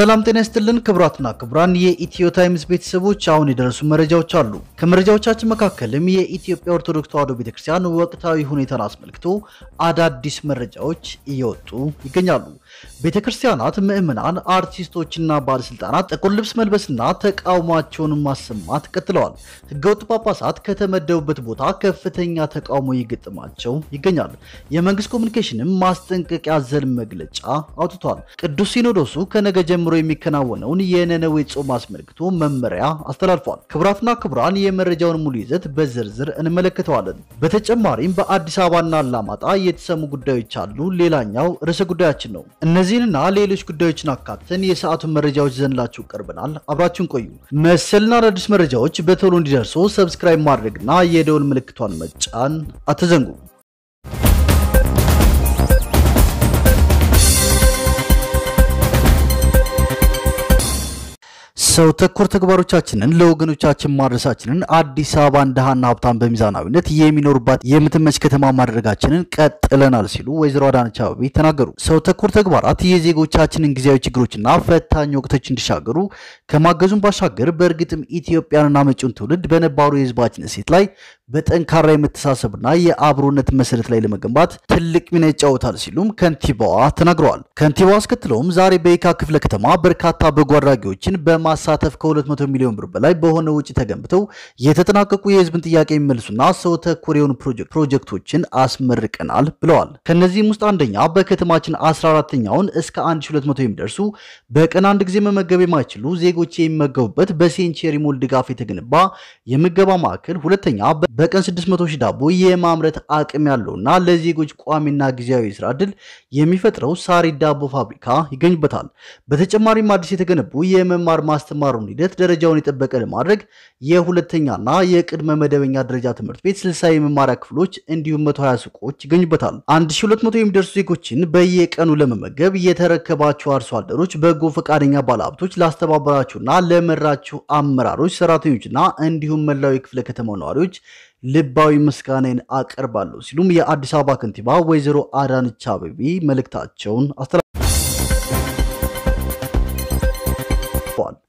ሰላም ጤና ይስጥልን ክቡራትና ክቡራን የኢትዮ ታይምስ ቤተሰቦች፣ አሁን የደረሱ መረጃዎች አሉ። ከመረጃዎቻችን መካከልም የኢትዮጵያ ኦርቶዶክስ ተዋሕዶ ቤተክርስቲያን ወቅታዊ ሁኔታን አስመልክቶ አዳዲስ መረጃዎች እየወጡ ይገኛሉ። ቤተ ክርስቲያናት፣ ምዕመናን፣ አርቲስቶችና ባለስልጣናት ጥቁር ልብስ መልበስና ተቃውሟቸውን ማሰማት ቀጥለዋል። ህገወጥ ጳጳሳት ከተመደቡበት ቦታ ከፍተኛ ተቃውሞ ይገጥማቸው ይገኛል። የመንግስት ኮሚኒኬሽንም ማስጠንቀቂያ ዘል መግለጫ አውጥቷል። ቅዱስ ሲኖዶሱ ከነገ ጀምሮ የሚከናወነውን የነነዌ ጾም አስመልክቶ መመሪያ አስተላልፏል። ክቡራትና ክቡራን የመረጃውን ሙሉ ይዘት በዝርዝር እንመለከተዋለን። በተጨማሪም በአዲስ አበባና አላማጣ የተሰሙ ጉዳዮች አሉ። ሌላኛው ርዕሰ ጉዳያችን ነው። እነዚህንና ሌሎች ጉዳዮችን አካተን የሰዓቱን መረጃዎች ዘንላችሁ ቀርበናል። አብራችሁን ቆዩ። መሰልና አዳዲስ መረጃዎች በቶሎ እንዲደርሱ ሰብስክራይብ ማድረግና የደውል ምልክቷን መጫን አትዘንጉ። ሰው ተኮር ተግባሮቻችንን ለወገኖቻችን ማድረሳችንን አዲስ አበባን ድሃና ሀብታም በሚዛናዊነት የሚኖርባት የምትመች ከተማ ማድረጋችንን ቀጥለናል ሲሉ ወይዘሮ አዳነች አቤቤ ተናገሩ። ሰው ተኮር ተግባራት የዜጎቻችንን ጊዜያዊ ችግሮችና ፈታኝ ወቅቶች እንዲሻገሩ ከማገዙን ባሻገር በእርግጥም ኢትዮጵያንና መጪውን ትውልድ በነባሩ የህዝባችን እሴት ላይ በጠንካራ የመተሳሰብና የአብሮነት መሰረት ላይ ለመገንባት ትልቅ ሚና ይጫወታል ሲሉም ከንቲባዋ ተናግረዋል። ከንቲባዋ አስከትለውም ዛሬ በይካ ክፍለ ከተማ በርካታ በጎ አድራጊዎችን በማ በማሳተፍ ከ200 ሚሊዮን ብር በላይ በሆነ ውጪ ተገንብተው የተጠናቀቁ የህዝብን ጥያቄ የሚመልሱና ሰው ተኮር የሆኑ ፕሮጀክቶችን አስመርቀናል ብለዋል። ከነዚህም ውስጥ አንደኛ በከተማችን 14ኛውን እስከ 1200 የሚደርሱ በቀን አንድ ጊዜ መመገብ የማይችሉ ዜጎች የሚመገቡበት በሴንቸሪ ሞል ድጋፍ የተገነባ የምገባ ማዕከል፣ ሁለተኛ በቀን 600 ሺህ ዳቦ የማምረት አቅም ያለውና ለዜጎች ቋሚና ጊዜያዊ ስራ እድል የሚፈጥረው ሳሪ ዳቦ ፋብሪካ ይገኙበታል። በተጨማሪም አዲስ የተገነቡ የመማር ማስተ የማስተማሩን ሂደት ደረጃውን የጠበቀ ለማድረግ የሁለተኛና የቅድመ መደበኛ ደረጃ ትምህርት ቤት 60 የመማሪያ ክፍሎች እንዲሁም 120 ሱቆች ይገኙበታል። 1200 የሚደርሱ ዜጎችን በየቀኑ ለመመገብ የተረከባቸው አርሶ አደሮች፣ በጎ ፈቃደኛ ባለሀብቶች፣ ላስተባበራችሁና ለመራችሁ አመራሮች፣ ሰራተኞችና እንዲሁም መላው የክፍለ ከተማው ነዋሪዎች ልባዊ ምስጋናን አቀርባለሁ ሲሉም የአዲስ አበባ ከንቲባ ወይዘሮ አዳነች አቤቤ መልእክታቸውን አስተላ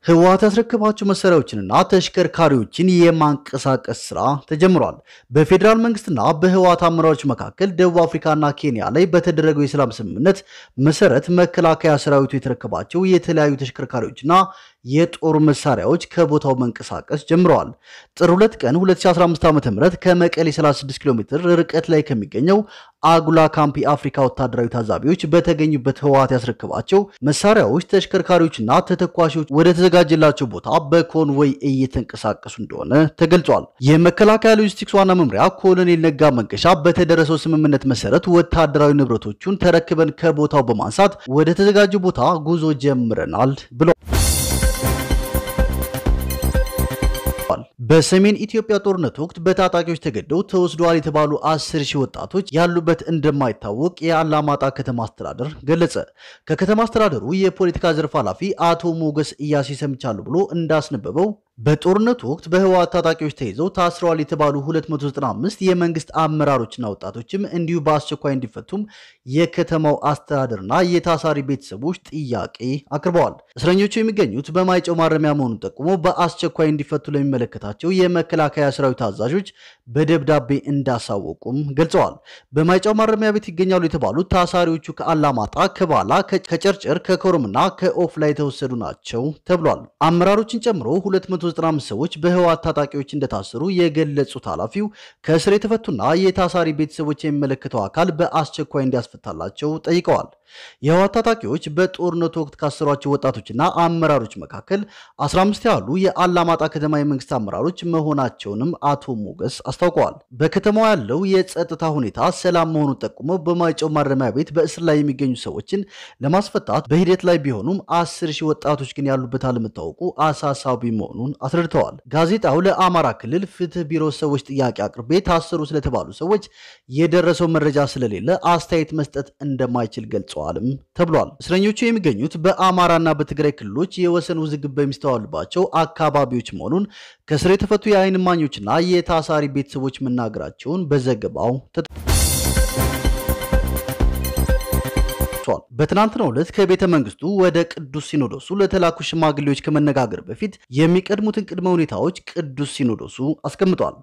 ህወሓት ያስረክባቸው መሳሪያዎችንና ተሽከርካሪዎችን የማንቀሳቀስ ስራ ተጀምሯል። በፌዴራል መንግስትና በህወሓት አመራሮች መካከል ደቡብ አፍሪካና ኬንያ ላይ በተደረገው የሰላም ስምምነት መሰረት መከላከያ ሰራዊቱ የተረከባቸው የተለያዩ ተሽከርካሪዎችና የጦር መሳሪያዎች ከቦታው መንቀሳቀስ ጀምረዋል። ጥር 2 ቀን 2015 ዓ ም ከመቀሌ 36 ኪሎ ሜትር ርቀት ላይ ከሚገኘው አጉላ ካምፕ የአፍሪካ ወታደራዊ ታዛቢዎች በተገኙበት ህወሓት ያስረክባቸው መሳሪያዎች፣ ተሽከርካሪዎችና ተተኳሾች ወደ ተዘጋጀላቸው ቦታ በኮንቮይ እየተንቀሳቀሱ እንደሆነ ተገልጿል። የመከላከያ ሎጂስቲክስ ዋና መምሪያ ኮሎኔል ነጋ መንገሻ በተደረሰው ስምምነት መሰረት ወታደራዊ ንብረቶቹን ተረክበን ከቦታው በማንሳት ወደ ተዘጋጀ ቦታ ጉዞ ጀምረናል ብሏል። ተጽፏል። በሰሜን ኢትዮጵያ ጦርነት ወቅት በታጣቂዎች ተገደው ተወስደዋል የተባሉ አስር ሺህ ወጣቶች ያሉበት እንደማይታወቅ የአላማጣ ከተማ አስተዳደር ገለጸ። ከከተማ አስተዳደሩ የፖለቲካ ዘርፍ ኃላፊ አቶ ሞገስ እያሴ ሰምቻሉ ብሎ እንዳስነበበው በጦርነቱ ወቅት በህወሓት ታጣቂዎች ተይዘው ታስረዋል የተባሉ 295 የመንግስት አመራሮችና ወጣቶችም እንዲሁ በአስቸኳይ እንዲፈቱም የከተማው አስተዳደርና የታሳሪ ቤተሰቦች ጥያቄ አቅርበዋል። እስረኞቹ የሚገኙት በማይጨው ማረሚያ መሆኑን ጠቁሞ በአስቸኳይ እንዲፈቱ ለሚመለከታቸው የመከላከያ ሰራዊት አዛዦች በደብዳቤ እንዳሳወቁም ገልጸዋል። በማይጨው ማረሚያ ቤት ይገኛሉ የተባሉት ታሳሪዎቹ ከአላማጣ፣ ከባላ፣ ከጨርጨር፣ ከኮረምና ከኦፍላ የተወሰዱ ናቸው ተብሏል። አመራሮችን ጨምሮ 295 ሰዎች በህወሓት ታጣቂዎች እንደታሰሩ የገለጹት ኃላፊው ከእስር የተፈቱና የታሳሪ ቤተሰቦች የሚመለከተው አካል በአስቸኳይ እንዲያስፈታላቸው ጠይቀዋል። የህወሓት ታጣቂዎች በጦርነቱ ወቅት ካሰሯቸው ወጣቶችና አመራሮች መካከል 15 ያሉ የአላማጣ ከተማ የመንግስት አመራሮች መሆናቸውንም አቶ ሞገስ አስታውቀዋል። በከተማው ያለው የጸጥታ ሁኔታ ሰላም መሆኑን ጠቁመው በማይጨው ማረሚያ ቤት በእስር ላይ የሚገኙ ሰዎችን ለማስፈታት በሂደት ላይ ቢሆኑም 10 ሺህ ወጣቶች ግን ያሉበት አለመታወቁ አሳሳቢ መሆኑን መሆኑን አስረድተዋል። ጋዜጣው ለአማራ ክልል ፍትህ ቢሮ ሰዎች ጥያቄ አቅርቤ ታሰሩ ስለተባሉ ሰዎች የደረሰው መረጃ ስለሌለ አስተያየት መስጠት እንደማይችል ገልጸዋልም ተብሏል። እስረኞቹ የሚገኙት በአማራና በትግራይ ክልሎች የወሰን ውዝግብ በሚስተዋሉባቸው አካባቢዎች መሆኑን ከስር የተፈቱ የአይን ማኞችና የታሳሪ ቤተሰቦች መናገራቸውን በዘገባው ተከስቷል። በትናንትናው ዕለት ከቤተ መንግስቱ ወደ ቅዱስ ሲኖዶሱ ለተላኩ ሽማግሌዎች ከመነጋገር በፊት የሚቀድሙትን ቅድመ ሁኔታዎች ቅዱስ ሲኖዶሱ አስቀምጧል።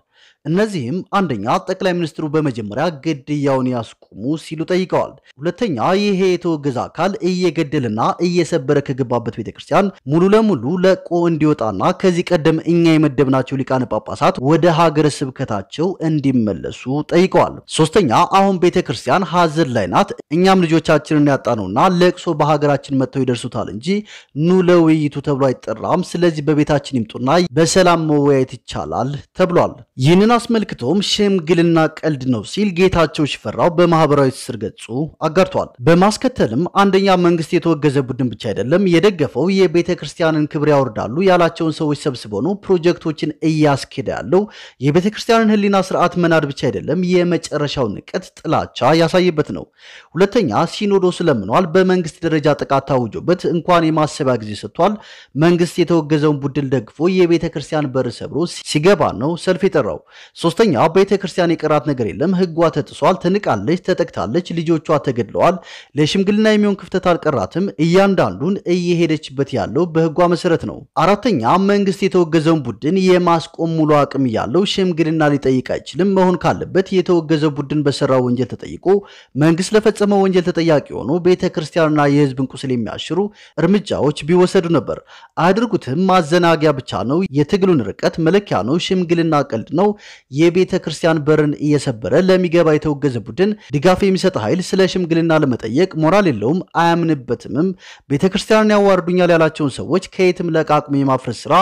እነዚህም አንደኛ ጠቅላይ ሚኒስትሩ በመጀመሪያ ግድያውን ያስቆሙ ሲሉ ጠይቀዋል። ሁለተኛ ይሄ የተወገዘ አካል እየገደልና እየሰበረ ከገባበት ቤተክርስቲያን ሙሉ ለሙሉ ለቆ እንዲወጣና ከዚህ ቀደም እኛ የመደብናቸው ሊቃነ ጳጳሳት ወደ ሀገረ ስብከታቸው እንዲመለሱ ጠይቀዋል። ሶስተኛ አሁን ቤተክርስቲያን ሀዘን ላይ ናት። እኛም ልጆቻችንን ያጣነውና ለቅሶ በሀገራችን መጥተው ይደርሱታል እንጂ ኑ ለውይይቱ ተብሎ አይጠራም። ስለዚህ በቤታችን ይምጡና በሰላም መወያየት ይቻላል ተብሏል። ይህንን ይህንን አስመልክቶም ሽምግልና ቀልድ ነው ሲል ጌታቸው ሽፈራው በማህበራዊ ትስስር ገጹ አጋርቷል። በማስከተልም አንደኛ መንግስት የተወገዘ ቡድን ብቻ አይደለም የደገፈው የቤተ ክርስቲያንን ክብር ያወርዳሉ ያላቸውን ሰዎች ሰብስቦ ነው ፕሮጀክቶችን እያስኬደ ያለው። የቤተ ክርስቲያንን ህሊና ስርዓት መናድ ብቻ አይደለም የመጨረሻው ንቀት፣ ጥላቻ ያሳየበት ነው። ሁለተኛ ሲኖዶስ ለምኗል። በመንግስት ደረጃ ጥቃት ታውጆበት እንኳን የማሰቢያ ጊዜ ሰጥቷል። መንግስት የተወገዘውን ቡድን ደግፎ የቤተ ክርስቲያን በር ሰብሮ ሲገባ ነው ሰልፍ የጠራው። ሶስተኛ ቤተ ክርስቲያን የቀራት ነገር የለም፣ ህጓ ተጥሷል፣ ትንቃለች፣ ተጠቅታለች፣ ልጆቿ ተገድለዋል፣ ለሽምግልና የሚሆን ክፍተት አልቀራትም። እያንዳንዱን እየሄደችበት ያለው በህጓ መሰረት ነው። አራተኛ መንግስት የተወገዘውን ቡድን የማስቆም ሙሉ አቅም ያለው ሽምግልና ሊጠይቅ አይችልም። መሆን ካለበት የተወገዘ ቡድን በሰራው ወንጀል ተጠይቆ መንግስት ለፈጸመው ወንጀል ተጠያቂ ሆኖ ቤተ ክርስቲያንና የህዝብን ቁስል የሚያሽሩ እርምጃዎች ቢወሰዱ ነበር። አያደርጉትም። ማዘናጊያ ብቻ ነው። የትግሉን ርቀት መለኪያ ነው። ሽምግልና ቀልድ ነው። የቤተ ክርስቲያን በርን እየሰበረ ለሚገባ የተወገዘ ቡድን ድጋፍ የሚሰጥ ኃይል ስለ ሽምግልና ለመጠየቅ ሞራል የለውም፣ አያምንበትምም። ቤተ ክርስቲያንን ያዋርዱኛል ያላቸውን ሰዎች ከየትም ለቃቅሞ የማፍረስ ስራ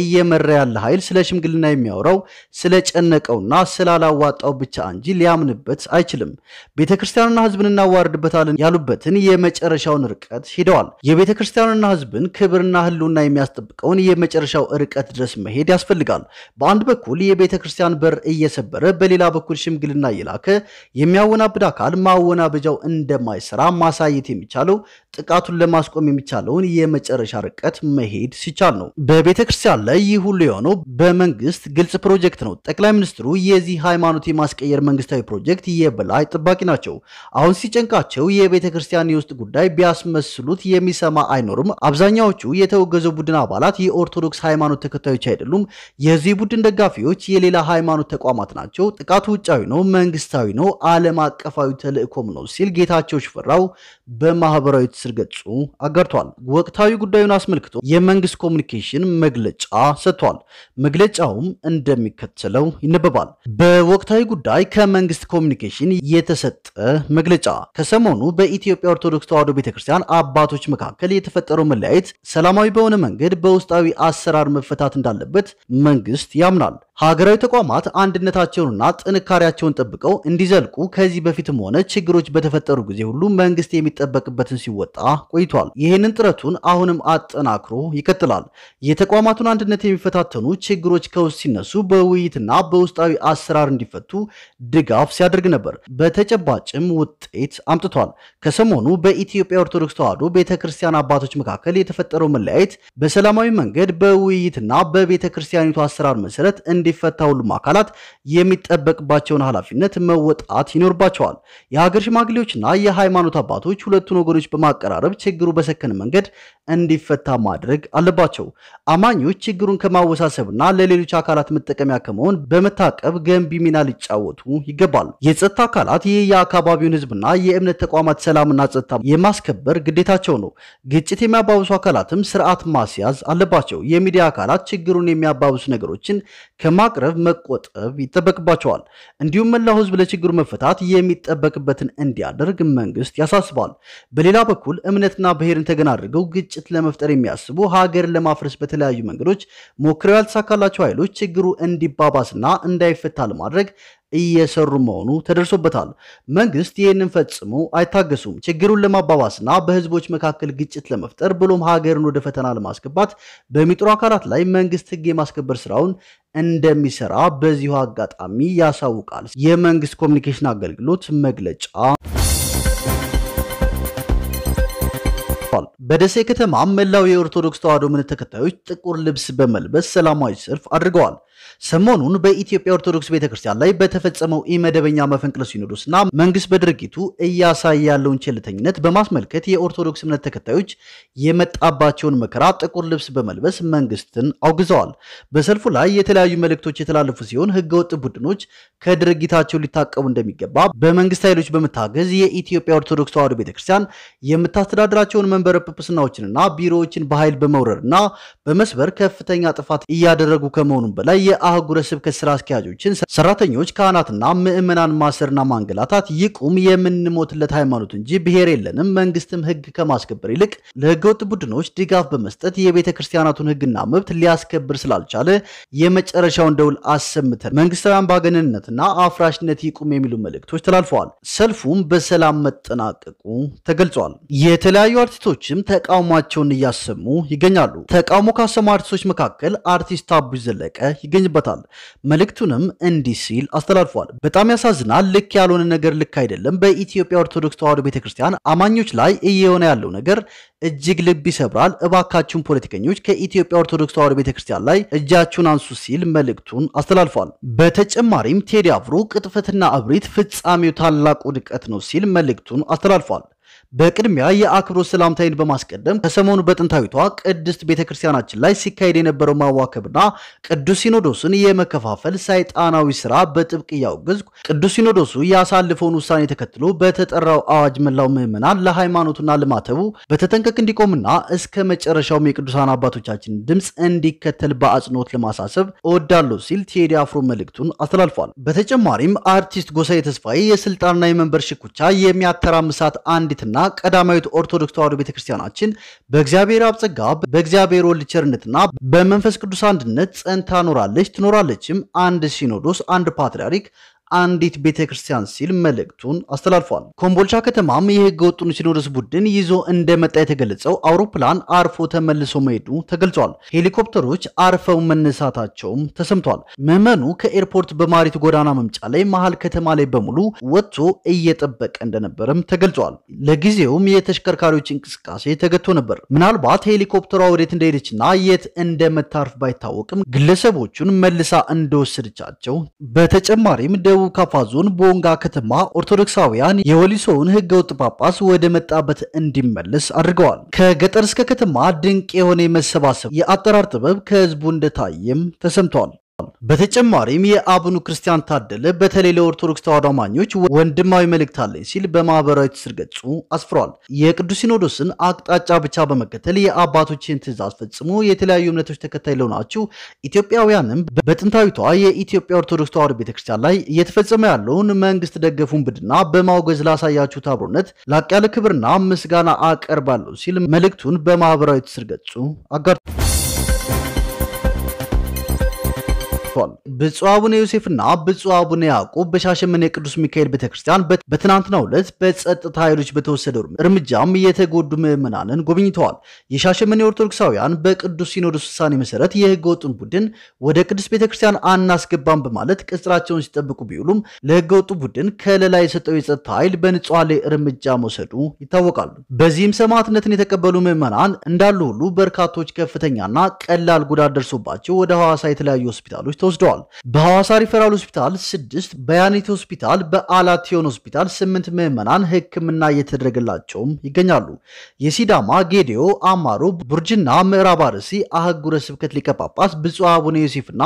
እየመራ ያለ ኃይል ስለ ሽምግልና የሚያወራው ስለጨነቀውና ስላላዋጣው ብቻ እንጂ ሊያምንበት አይችልም። ቤተ ክርስቲያንና ሕዝብን እናዋርድበታለን ያሉበትን የመጨረሻውን ርቀት ሂደዋል። የቤተ ክርስቲያንና ሕዝብን ክብርና ሕልውና የሚያስጠብቀውን የመጨረሻው ርቀት ድረስ መሄድ ያስፈልጋል። በአንድ በኩል የቤተ ክርስቲያን በር እየሰበረ፣ በሌላ በኩል ሽምግልና እየላከ የሚያወናብድ አካል ማወናበጃው እንደማይሰራ ማሳየት የሚቻለው ጥቃቱን ለማስቆም የሚቻለውን የመጨረሻ ርቀት መሄድ ሲቻል ነው። በቤተ ክርስቲያን ሳለ ይህ ሁሉ የሆነው በመንግስት ግልጽ ፕሮጀክት ነው። ጠቅላይ ሚኒስትሩ የዚህ ሃይማኖት የማስቀየር መንግስታዊ ፕሮጀክት የበላይ ጠባቂ ናቸው። አሁን ሲጨንቃቸው የቤተ ክርስቲያን የውስጥ ጉዳይ ቢያስመስሉት የሚሰማ አይኖርም። አብዛኛዎቹ የተወገዘው ቡድን አባላት የኦርቶዶክስ ሃይማኖት ተከታዮች አይደሉም። የዚህ ቡድን ደጋፊዎች የሌላ ሃይማኖት ተቋማት ናቸው። ጥቃቱ ውጫዊ ነው፣ መንግስታዊ ነው፣ ዓለም አቀፋዊ ተልእኮም ነው ሲል ጌታቸው ሽፈራው በማህበራዊ ትስስር ገጹ አጋርቷል። ወቅታዊ ጉዳዩን አስመልክቶ የመንግስት ኮሚኒኬሽን መግለጫ ሰጥቷል። መግለጫውም እንደሚከተለው ይነበባል። በወቅታዊ ጉዳይ ከመንግስት ኮሚኒኬሽን የተሰጠ መግለጫ ከሰሞኑ በኢትዮጵያ ኦርቶዶክስ ተዋሕዶ ቤተክርስቲያን አባቶች መካከል የተፈጠረው መለያየት ሰላማዊ በሆነ መንገድ በውስጣዊ አሰራር መፈታት እንዳለበት መንግስት ያምናል። ሀገራዊ ተቋማት አንድነታቸውንና ጥንካሬያቸውን ጠብቀው እንዲዘልቁ ከዚህ በፊትም ሆነ ችግሮች በተፈጠሩ ጊዜ ሁሉ መንግስት የሚጠበቅበትን ሲወጣ ቆይቷል። ይህንን ጥረቱን አሁንም አጠናክሮ ይቀጥላል። የተቋማቱን አንድነት የሚፈታተኑ ችግሮች ከውስጥ ሲነሱ በውይይትና በውስጣዊ አሰራር እንዲፈቱ ድጋፍ ሲያደርግ ነበር። በተጨባጭም ውጤት አምጥቷል። ከሰሞኑ በኢትዮጵያ ኦርቶዶክስ ተዋሕዶ ቤተክርስቲያን አባቶች መካከል የተፈጠረው መለያየት በሰላማዊ መንገድ በውይይትና በቤተክርስቲያኒቱ አሰራር መሰረት እንዲ እንዲፈታ ሁሉም አካላት የሚጠበቅባቸውን ኃላፊነት መወጣት ይኖርባቸዋል። የሀገር ሽማግሌዎችና የሃይማኖት አባቶች ሁለቱን ወገኖች በማቀራረብ ችግሩ በሰከነ መንገድ እንዲፈታ ማድረግ አለባቸው። አማኞች ችግሩን ከማወሳሰብና ለሌሎች አካላት መጠቀሚያ ከመሆን በመታቀብ ገንቢ ሚና ሊጫወቱ ይገባል። የጸጥታ አካላት ይህ የአካባቢውን ህዝብና የእምነት ተቋማት ሰላምና ጸጥታ የማስከበር ግዴታቸው ነው። ግጭት የሚያባብሱ አካላትም ስርዓት ማስያዝ አለባቸው። የሚዲያ አካላት ችግሩን የሚያባብሱ ነገሮችን ለማቅረብ መቆጠብ ይጠበቅባቸዋል። እንዲሁም መላው ህዝብ ለችግሩ መፈታት የሚጠበቅበትን እንዲያደርግ መንግስት ያሳስባል። በሌላ በኩል እምነትና ብሔርን ተገን አድርገው ግጭት ለመፍጠር የሚያስቡ ሀገርን ለማፍረስ በተለያዩ መንገዶች ሞክረው ያልተሳካላቸው ኃይሎች ችግሩ እንዲባባስና እንዳይፈታ ለማድረግ እየሰሩ መሆኑ ተደርሶበታል። መንግስት ይህንን ፈጽሞ አይታገሱም። ችግሩን ለማባባስና በህዝቦች መካከል ግጭት ለመፍጠር ብሎም ሀገርን ወደ ፈተና ለማስገባት በሚጥሩ አካላት ላይ መንግስት ህግ የማስከበር ስራውን እንደሚሰራ በዚሁ አጋጣሚ ያሳውቃል የመንግስት ኮሚኒኬሽን አገልግሎት መግለጫ በደሴ ከተማ መላው የኦርቶዶክስ ተዋሕዶ እምነት ተከታዮች ጥቁር ልብስ በመልበስ ሰላማዊ ሰልፍ አድርገዋል። ሰሞኑን በኢትዮጵያ ኦርቶዶክስ ቤተክርስቲያን ላይ በተፈጸመው ኢመደበኛ መፈንቅለ ና መንግስት በድርጊቱ እያሳየ ያለውን ቸልተኝነት በማስመልከት የኦርቶዶክስ እምነት ተከታዮች የመጣባቸውን መከራ ጥቁር ልብስ በመልበስ መንግስትን አውግዘዋል። በሰልፉ ላይ የተለያዩ መልእክቶች የተላለፉ ሲሆን ህገወጥ ቡድኖች ከድርጊታቸው ሊታቀቡ እንደሚገባ በመንግስት ኃይሎች በመታገዝ የኢትዮጵያ ኦርቶዶክስ ተዋህዶ ቤተክርስቲያን የምታስተዳድራቸውን መንበረ ጵጵስናዎችንና ቢሮዎችን በኃይል በመውረርና በመስበር ከፍተኛ ጥፋት እያደረጉ ከመሆኑም በላይ የአህጉረ ስብከት ስራ አስኪያጆችን፣ ሰራተኞች፣ ካህናትና ምእመናን ማሰርና ማንገላታት ይቁም። የምንሞትለት ሃይማኖት እንጂ ብሔር የለንም። መንግስትም ህግ ከማስከበር ይልቅ ለህገወጥ ቡድኖች ድጋፍ በመስጠት የቤተ ክርስቲያናቱን ህግና መብት ሊያስከብር ስላልቻለ የመጨረሻውን ደውል አሰምተን መንግስታዊ አምባገነንነትና አፍራሽነት ይቁም የሚሉ መልእክቶች ተላልፈዋል። ሰልፉም በሰላም መጠናቀቁ ተገልጿል። የተለያዩ አርቲስቶችም ተቃውሟቸውን እያሰሙ ይገኛሉ። ተቃውሞ ካሰሙ አርቲስቶች መካከል አርቲስት አቡሽ ዘለቀ ይገኛል። ይገኝበታል። መልእክቱንም እንዲህ ሲል አስተላልፏል። በጣም ያሳዝናል። ልክ ያልሆነ ነገር ልክ አይደለም። በኢትዮጵያ ኦርቶዶክስ ተዋሕዶ ቤተክርስቲያን አማኞች ላይ እየሆነ ያለው ነገር እጅግ ልብ ይሰብራል። እባካችሁን ፖለቲከኞች ከኢትዮጵያ ኦርቶዶክስ ተዋሕዶ ቤተክርስቲያን ላይ እጃችሁን አንሱ ሲል መልእክቱን አስተላልፏል። በተጨማሪም ቴዲ አፍሮ ቅጥፈትና እብሪት ፍጻሜው ታላቁ ውድቀት ነው ሲል መልእክቱን አስተላልፏል። በቅድሚያ የአክብሮት ሰላምታይን በማስቀደም ከሰሞኑ በጥንታዊቷ ቅድስት ቤተክርስቲያናችን ላይ ሲካሄድ የነበረው ማዋከብና ቅዱስ ሲኖዶስን የመከፋፈል ሰይጣናዊ ስራ በጥብቅ እያወገዝኩ ቅዱስ ሲኖዶሱ ያሳልፈውን ውሳኔ ተከትሎ በተጠራው አዋጅ መላው ምዕመናን ለሃይማኖቱና ለማተቡ በተጠንቀቅ እንዲቆምና እስከ መጨረሻውም የቅዱሳን አባቶቻችን ድምፅ እንዲከተል በአጽንኦት ለማሳሰብ እወዳለሁ ሲል ቴዲ አፍሮ መልእክቱን አስተላልፏል። በተጨማሪም አርቲስት ጎሳዬ ተስፋዬ የስልጣንና የመንበር ሽኩቻ የሚያተራምሳት አንዲትና ቀዳማዊት ኦርቶዶክስ ተዋሕዶ ቤተክርስቲያናችን በእግዚአብሔር አብ ጸጋ በእግዚአብሔር ወልድ ቸርነትና በመንፈስ ቅዱስ አንድነት ጸንታ ኖራለች ትኖራለችም። አንድ ሲኖዶስ፣ አንድ ፓትርያርክ፣ አንዲት ቤተ ክርስቲያን ሲል መልእክቱን አስተላልፏል። ኮምቦልቻ ከተማም የህገ ወጡን ሲኖዶስ ቡድን ይዞ እንደመጣ የተገለጸው አውሮፕላን አርፎ ተመልሶ መሄዱ ተገልጿል። ሄሊኮፕተሮች አርፈው መነሳታቸውም ተሰምቷል። ምዕመኑ ከኤርፖርት በማሪቱ ጎዳና መምጫ ላይ መሀል ከተማ ላይ በሙሉ ወጥቶ እየጠበቀ እንደነበረም ተገልጿል። ለጊዜውም የተሽከርካሪዎች እንቅስቃሴ ተገቶ ነበር። ምናልባት ሄሊኮፕተሯ ወዴት እንደሄደችና የት እንደመታርፍ ባይታወቅም ግለሰቦቹን መልሳ እንደወሰደቻቸው በተጨማሪም ደቡ በደቡብ ካፋ ዞን ቦንጋ ከተማ ኦርቶዶክሳውያን የወሊሶውን ህገወጥ ጳጳስ ወደ መጣበት እንዲመለስ አድርገዋል። ከገጠር እስከ ከተማ ድንቅ የሆነ የመሰባሰብ የአጠራር ጥበብ ከህዝቡ እንደታየም ተሰምቷል። በተጨማሪም የአቡኑ ክርስቲያን ታደለ በተለይ ለኦርቶዶክስ ተዋዶ አማኞች ወንድማዊ መልእክት አለኝ ሲል በማህበራዊ ትስስር ገጹ አስፍሯል። የቅዱስ ሲኖዶስን አቅጣጫ ብቻ በመከተል የአባቶችን ትእዛዝ ፈጽሞ የተለያዩ እምነቶች ተከታይ ለሆናችሁ ኢትዮጵያውያንም በጥንታዊቷ የኢትዮጵያ ኦርቶዶክስ ተዋዶ ቤተክርስቲያን ላይ እየተፈጸመ ያለውን መንግስት ደገፉን ብድና በማውገዝ ላሳያችሁት አብሮነት ላቅ ያለ ክብርና ምስጋና አቀርባለሁ ሲል መልእክቱን በማህበራዊ ትስስር ገጹ አጋርቷል። ተካቷል። ብፁዕ አቡነ ዮሴፍና ብፁዕ አቡነ ያዕቆብ በሻሸመኔ ቅዱስ ሚካኤል ቤተክርስቲያን በትናንትናው ዕለት በጸጥታ ኃይሎች በተወሰደ እርምጃም የተጎዱ ምዕመናንን ጎብኝተዋል። የሻሸመኔ ኦርቶዶክሳውያን በቅዱስ ሲኖዶስ ውሳኔ መሰረት የህገ ወጡን ቡድን ወደ ቅዱስ ቤተክርስቲያን አናስገባም በማለት ቅጽራቸውን ሲጠብቁ ቢውሉም ለህገ ወጡ ቡድን ከለላ የሰጠው የጸጥታ ኃይል በንጹሐን ላይ እርምጃ መውሰዱ ይታወቃሉ። በዚህም ሰማዕትነትን የተቀበሉ ምዕመናን እንዳሉ ሁሉ በርካቶች ከፍተኛና ቀላል ጉዳት ደርሶባቸው ወደ ሐዋሳ የተለያዩ ሆስፒታሎች ተወስደዋል። በሐዋሳ ሪፈራል ሆስፒታል ስድስት፣ በያኒት ሆስፒታል፣ በአላቲዮን ሆስፒታል ስምንት ምዕመናን ሕክምና እየተደረገላቸውም ይገኛሉ። የሲዳማ ጌዲዮ አማሮ፣ ቡርጅና ምዕራብ አርሲ አህጉረ ስብከት ሊቀጳጳስ፣ ጳጳስ ብፁዕ አቡነ ዮሴፍና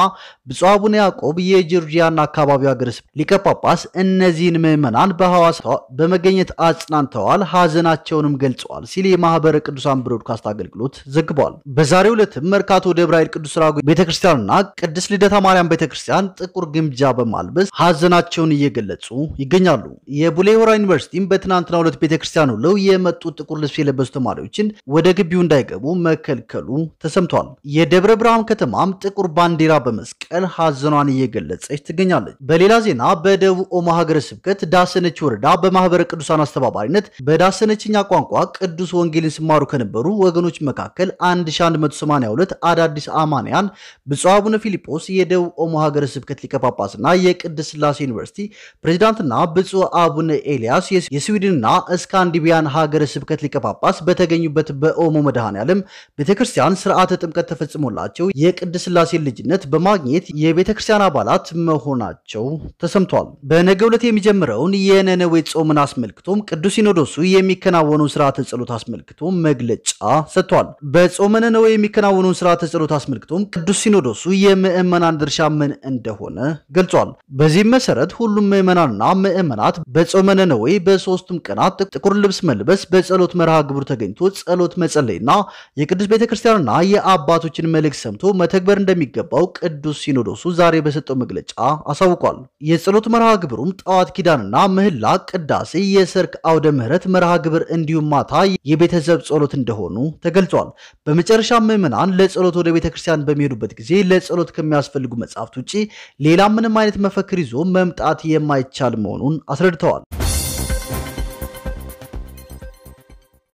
ብፁዕ አቡነ ያዕቆብ የጆርጂያና አካባቢው ሀገረ ስብከት ሊቀጳጳስ እነዚህን ምዕመናን በሐዋሳ በመገኘት አጽናንተዋል፣ ሀዘናቸውንም ገልጸዋል ሲል የማህበረ ቅዱሳን ብሮድካስት አገልግሎት ዘግቧል። በዛሬው ዕለትም መርካቶ ደብረ ኃይል ቅዱስ ራጉ ቤተክርስቲያንና ቅድስት ልደታ ማርያም ቤተክርስቲያን ጥቁር ግምጃ በማልበስ ሀዘናቸውን እየገለጹ ይገኛሉ። የቡሌ ሆራ ዩኒቨርሲቲም በትናንትና ሁለት ቤተክርስቲያን ውለው የመጡ ጥቁር ልብስ የለበሱ ተማሪዎችን ወደ ግቢው እንዳይገቡ መከልከሉ ተሰምቷል። የደብረ ብርሃን ከተማም ጥቁር ባንዲራ በመስቀል ሀዘኗን እየገለጸች ትገኛለች። በሌላ ዜና በደቡብ ኦሞ ሀገረ ስብከት ዳሰነች ወረዳ በማህበረ ቅዱሳን አስተባባሪነት በዳሰነችኛ ቋንቋ ቅዱስ ወንጌልን ሲማሩ ከነበሩ ወገኖች መካከል 1182 አዳዲስ አማንያን ብፁዕ አቡነ ፊልጶስ የደ የደቡብ ኦሞ ሀገረ ስብከት ሊቀ ጳጳስና የቅድስት ስላሴ ዩኒቨርሲቲ ፕሬዚዳንትና ብፁዕ አቡነ ኤልያስ የስዊድንና እስካንዲቪያን ሀገረ ስብከት ሊቀ ጳጳስ በተገኙበት በኦሞ ዓለም ቤተክርስቲያን ስርዓተ ጥምቀት ተፈጽሞላቸው የቅድስት ስላሴ ልጅነት በማግኘት የቤተክርስቲያን አባላት መሆናቸው ተሰምቷል። በነገ ዕለት የሚጀምረውን የነነዌ ጾምን አስመልክቶም ቅዱስ ሲኖዶሱ የሚከናወኑ ስርዓተ ጸሎት አስመልክቶ መግለጫ ሰጥቷል። በጾመ ነነዌ የሚከናወኑ ስርዓተ ጸሎት አስመልክቶም ቅዱስ ሲኖዶሱ የምእመናን ድርሻ ምን እንደሆነ ገልጿል። በዚህም መሰረት ሁሉም ምዕመናንና ምዕመናት በጾመ ነነዌ በሶስቱም ቀናት ጥቁር ልብስ መልበስ፣ በጸሎት መርሃ ግብሩ ተገኝቶ ጸሎት መጸለይና የቅዱስ ቤተክርስቲያንና የአባቶችን መልእክት ሰምቶ መተግበር እንደሚገባው ቅዱስ ሲኖዶሱ ዛሬ በሰጠው መግለጫ አሳውቋል። የጸሎት መርሃ ግብሩም ጠዋት ኪዳንና ምህላ፣ ቅዳሴ፣ የሰርክ አውደ ምህረት መርሃ ግብር እንዲሁም ማታ የቤተሰብ ጸሎት እንደሆኑ ተገልጿል። በመጨረሻ ምዕመናን ለጸሎት ወደ ቤተክርስቲያን በሚሄዱበት ጊዜ ለጸሎት ከሚያስፈልጉ መጽሐፍት ውጪ ሌላ ምንም አይነት መፈክር ይዞ መምጣት የማይቻል መሆኑን አስረድተዋል።